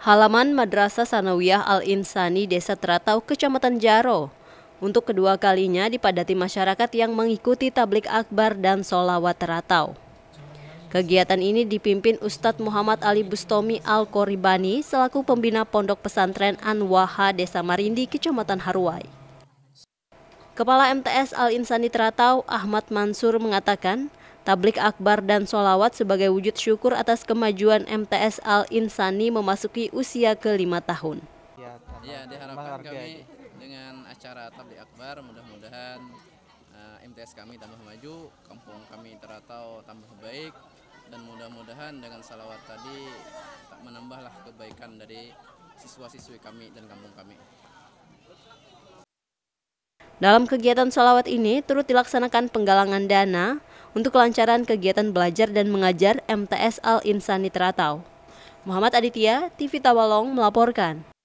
halaman Madrasah Sanawiyah Al-Insani Desa Teratau, Kecamatan Jaro. Untuk kedua kalinya dipadati masyarakat yang mengikuti tablik akbar dan solawat teratau. Kegiatan ini dipimpin Ustadz Muhammad Ali Bustomi Al-Koribani selaku pembina Pondok Pesantren Anwaha Desa Marindi, Kecamatan Haruai. Kepala MTS Al-Insani Teratau Ahmad Mansur mengatakan, Tablik akbar dan solawat sebagai wujud syukur atas kemajuan MTS Al-Insani memasuki usia kelima tahun. Ya, diharapkan kami dengan acara tablik akbar mudah-mudahan uh, eh, MTS kami tambah maju, kampung kami teratau tambah baik, dan mudah-mudahan dengan salawat tadi tak menambahlah kebaikan dari siswa-siswi kami dan kampung kami. Dalam kegiatan solawat ini turut dilaksanakan penggalangan dana, untuk kelancaran kegiatan belajar dan mengajar MTS Al Insani Teratau. Muhammad Aditya, TV Tawalong melaporkan.